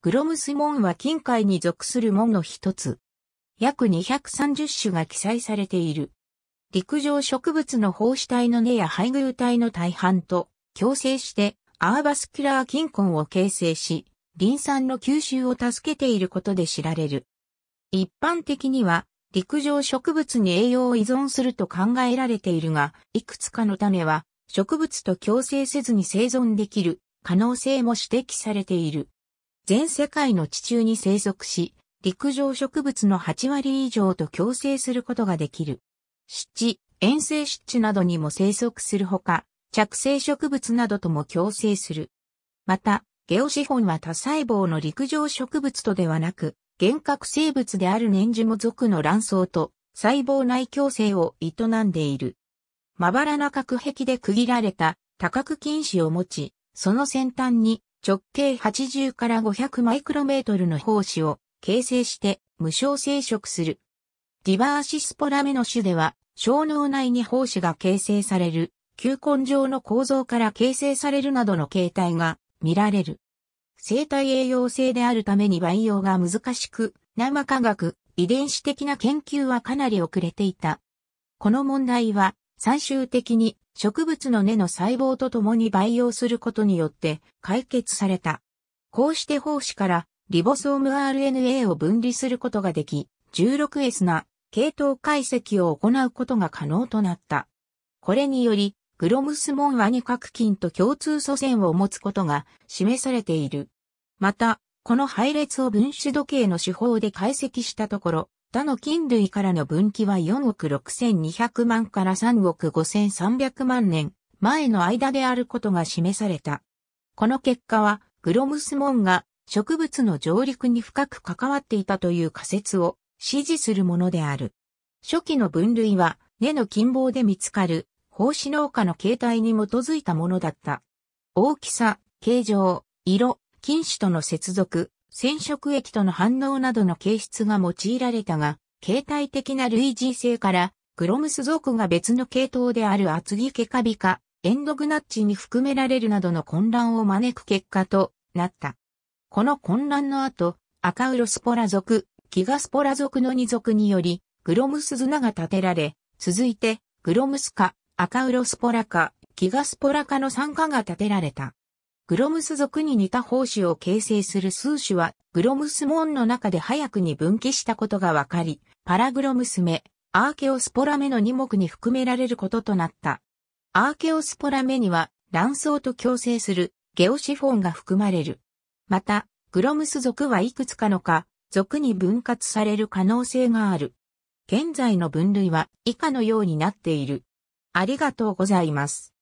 グロムス門は近海に属する門の一つ。約230種が記載されている。陸上植物の胞子体の根や配偶体の大半と共生してアーバスキュラー菌根を形成し、リン酸の吸収を助けていることで知られる。一般的には陸上植物に栄養を依存すると考えられているが、いくつかの種は植物と共生せずに生存できる可能性も指摘されている。全世界の地中に生息し、陸上植物の8割以上と共生することができる。湿地、遠征湿地などにも生息するほか、着生植物などとも共生する。また、ゲオシフォンは多細胞の陸上植物とではなく、幻覚生物である年次も属の卵巣と細胞内共生を営んでいる。まばらな隔壁で区切られた多角菌糸を持ち、その先端に直径80から500マイクロメートルの胞子を形成して無償生殖する。ディバーシスポラメの種では、小脳内に胞子が形成される、球根状の構造から形成されるなどの形態が見られる。生体栄養性であるために培養が難しく、生科学、遺伝子的な研究はかなり遅れていた。この問題は、最終的に植物の根の細胞と共に培養することによって解決された。こうして胞子からリボソーム RNA を分離することができ、16S な系統解析を行うことが可能となった。これにより、グロムスモンワニ核菌と共通祖先を持つことが示されている。また、この配列を分子時計の手法で解析したところ、他の菌類からの分岐は4億6200万から3億5300万年前の間であることが示された。この結果は、グロムスモンが植物の上陸に深く関わっていたという仮説を支持するものである。初期の分類は、根の近傍で見つかる、胞子農家の形態に基づいたものだった。大きさ、形状、色、菌種との接続、染色液との反応などの形質が用いられたが、形態的な類似性から、グロムス属が別の系統である厚木ケカビカ、エンドグナッチに含められるなどの混乱を招く結果となった。この混乱の後、アカウロスポラ属、ギガスポラ属の2属により、グロムスズナが建てられ、続いて、グロムスカ、アカウロスポラカ、ギガスポラカの3科が建てられた。グロムス族に似た胞子を形成する数種は、グロムス門の中で早くに分岐したことがわかり、パラグロムス目、アーケオスポラメの2目に含められることとなった。アーケオスポラメには、卵巣と共生するゲオシフォンが含まれる。また、グロムス族はいくつかのか、族に分割される可能性がある。現在の分類は以下のようになっている。ありがとうございます。